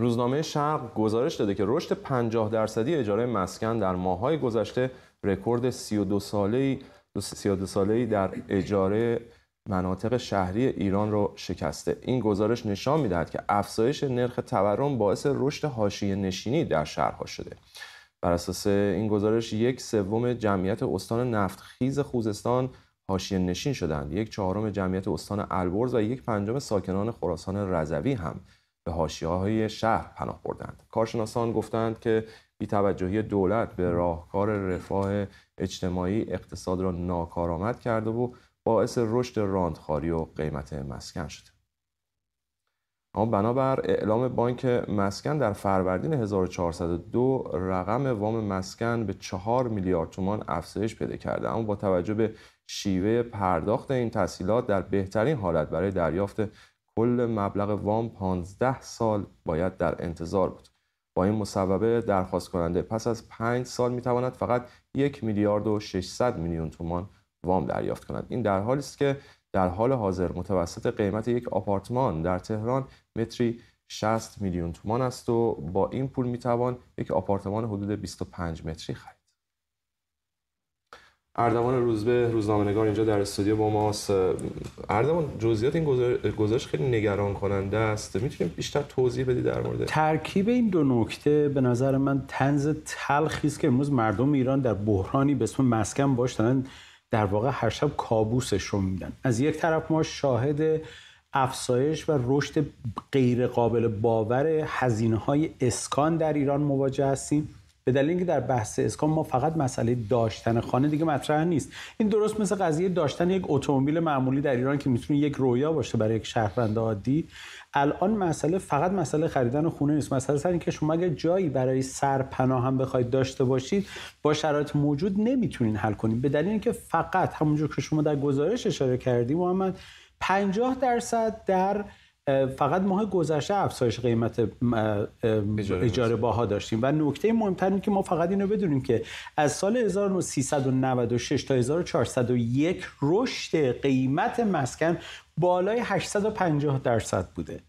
روزنامه شرق گزارش داده که رشد 50 درصدی اجاره مسکن در ماه‌های گذشته رکورد 32 ساله‌ای 32 ساله‌ای در اجاره مناطق شهری ایران را شکسته این گزارش نشان می‌دهد که افزایش نرخ تورم باعث رشد حاشیه نشینی در شهرها شده بر اساس این گزارش یک سوم جمعیت استان نفتخیز خوزستان حاشیه نشین شدند یک چهارم جمعیت استان البرز و یک پنجم ساکنان خراسان رضوی هم به های شهر پناه بردند کارشناسان گفتند که بی توجهی دولت به راهکار رفاه اجتماعی اقتصاد را ناکارآمد کرده و باعث رشد راندخاری و قیمت مسکن شده اما بنابر اعلام بانک مسکن در فروردین 1402 رقم وام مسکن به 4 میلیارد تومان افزایش پیدا کرده اما با توجه به شیوه پرداخت این تسهیلات در بهترین حالت برای دریافت کل مبلغ وام 15 سال باید در انتظار بود با این مصوبه درخواست کننده پس از 5 سال می تواند فقط یک میلیارد و 600 میلیون تومان وام دریافت کند این در حالی است که در حال حاضر متوسط قیمت یک آپارتمان در تهران متری 60 میلیون تومان است و با این پول می توان یک آپارتمان حدود 25 متری خرید اردوان روزبه روزنامه‌نگار اینجا در استودیو با ماست اردوان جزئیات این گزارش خیلی نگران کننده است میتونیم بیشتر توضیح بدی در مورد ترکیب این دو نکته به نظر من تنز تلخی است که امروز مردم ایران در بحرانی به اسم مسکن باش در واقع هر شب کابوسش رو میدن از یک طرف ما شاهد افزایش و رشد غیرقابل باور هزینه اسکان در ایران مواجه هستیم به دلیل اینکه در بحث اسکان ما فقط مسئله داشتن خانه دیگه مطرح نیست این درست مثل قضیه داشتن یک اتومبیل معمولی در ایران که میتونه یک رویا باشه برای یک شهروند عادی الان مسئله فقط مسئله خریدن خونه نیست مسئله سر که شما اگر جایی برای سرپناه هم بخواید داشته باشید با شرایط موجود نمیتونین حل کنید به دلیل اینکه فقط همونجور که شما در گزارش اشاره کردی محمد 50 درصد در فقط ماه گذشته افزایش قیمت اجاره باها داشتیم و نکته مهمتر این که ما فقط اینو بدونیم که از سال 1396 تا 1401 رشد قیمت مسکن بالای 850 درصد بوده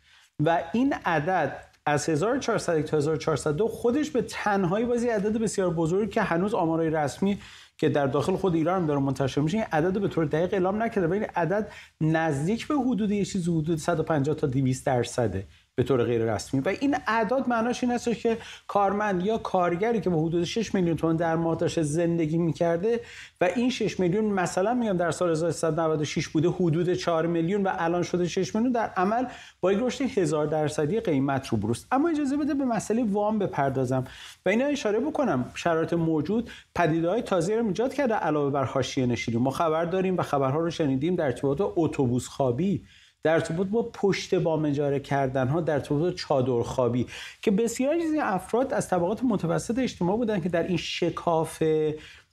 و این عدد از 1400 تا 1402 خودش به تنهایی بازی عدد بسیار بزرگی که هنوز آمارای رسمی که در داخل خود ایران هم داره منتشر میشه این عدد به طور دقیق اعلام نکرده و این عدد نزدیک به حدود یه چیز حدود 150 تا 200 درصده به طور غیر رسمی و این اعداد معناش این است که کارمند یا کارگری که به حدود 6 میلیون تومان در ماه داشته زندگی میکرده و این 6 میلیون مثلا میگم در سال 1996 بوده حدود 4 میلیون و الان شده 6 میلیون در عمل با یک رشد 1000 درصدی قیمت رو بروست اما اجازه بده به مسئله وام بپردازم و اینا اشاره بکنم شرایط موجود پدیده‌های تازه رو ایجاد کرده علاوه بر حاشیه نشینی ما خبر داریم و خبرها رو شنیدیم در ارتباط اتوبوس خوابی در ارتباط با پشت با اجاره کردن ها در ارتباط با چادرخوابی که بسیاری از افراد از طبقات متوسط اجتماع بودن که در این شکاف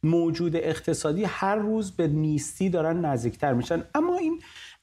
موجود اقتصادی هر روز به نیستی دارن نزدیکتر میشن اما این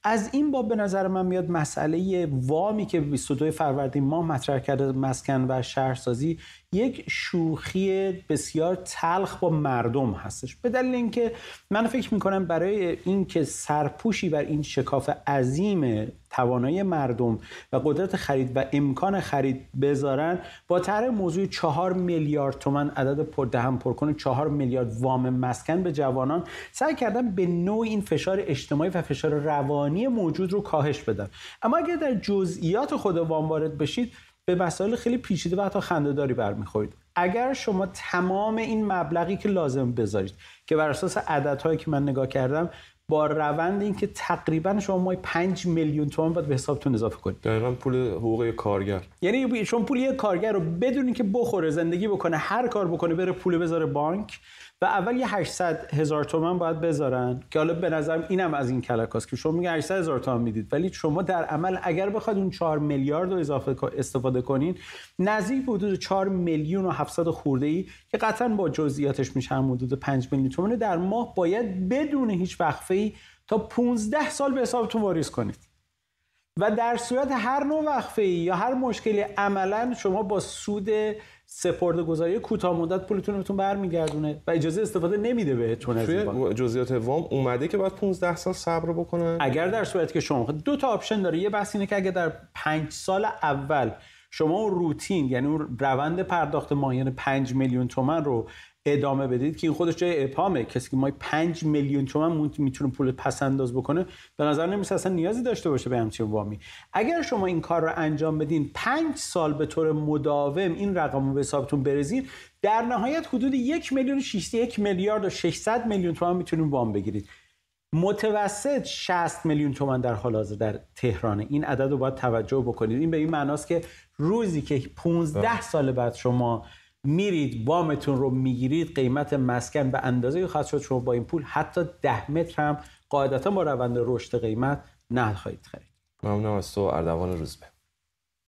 از این باب به نظر من میاد مسئله وامی که 22 فروردین ما مطرح کرده مسکن و شهرسازی یک شوخی بسیار تلخ با مردم هستش به دلیل اینکه من فکر میکنم برای اینکه سرپوشی بر این شکاف عظیم توانایی مردم و قدرت خرید و امکان خرید بذارن با طرح موضوع چهار میلیارد تومن عدد پر دهم پرکنه چهار میلیارد وام مسکن به جوانان سعی کردن به نوع این فشار اجتماعی و فشار روانی موجود رو کاهش بدن اما اگر در جزئیات خود وام وارد بشید به مسائل خیلی پیچیده و حتی خندهداری برمیخورید اگر شما تمام این مبلغی که لازم بذارید که بر اساس عددهایی که من نگاه کردم با روند اینکه تقریبا شما مای 5 میلیون تومان باید به حسابتون اضافه کنید دقیقا پول حقوق کارگر یعنی شما پول یه کارگر رو بدون اینکه بخوره زندگی بکنه هر کار بکنه بره پول بذاره بانک و اول یه 800 هزار تومن باید بذارن که حالا به نظرم اینم از این کلکاست که شما میگه 800 هزار تومن میدید ولی شما در عمل اگر بخواد اون 4 میلیارد رو اضافه استفاده کنین نزدیک به حدود 4 میلیون و 700 خورده ای که قطعا با جزئیاتش میشه حدود 5 میلیون تومن در ماه باید بدون هیچ وقفه تا 15 سال به حسابتون واریز کنید و در صورت هر نوع وقفه ای یا هر مشکلی عملا شما با سود سپرده گذاری کوتاه مدت پولتون بهتون برمیگردونه و اجازه استفاده نمیده بهتون از جزئیات وام اومده که باید 15 سال صبر بکنن اگر در صورتی که شما دو تا آپشن داره یه بحث اینه که اگر در 5 سال اول شما اون روتین یعنی اون روند پرداخت ماهیانه 5 میلیون تومن رو ادامه بدید که این خودش جای اپامه کسی که ما 5 میلیون تومن میتونه پول پس انداز بکنه به نظر نمیسه اصلا نیازی داشته باشه به همچین وامی اگر شما این کار رو انجام بدین 5 سال به طور مداوم این رقم رو به حسابتون برزین در نهایت حدود یک میلیون 61 میلیارد و 600 میلیون تومان میتونید وام بگیرید متوسط 60 میلیون تومن در حال حاضر در تهرانه این عدد رو باید توجه بکنید این به این معناست که روزی که 15 بله. سال بعد شما میرید وامتون رو میگیرید قیمت مسکن به اندازه خواهد شد شما با این پول حتی ده متر هم قاعدتا با روند رشد قیمت نخواهید خرید ممنونم از تو اردوان روزبه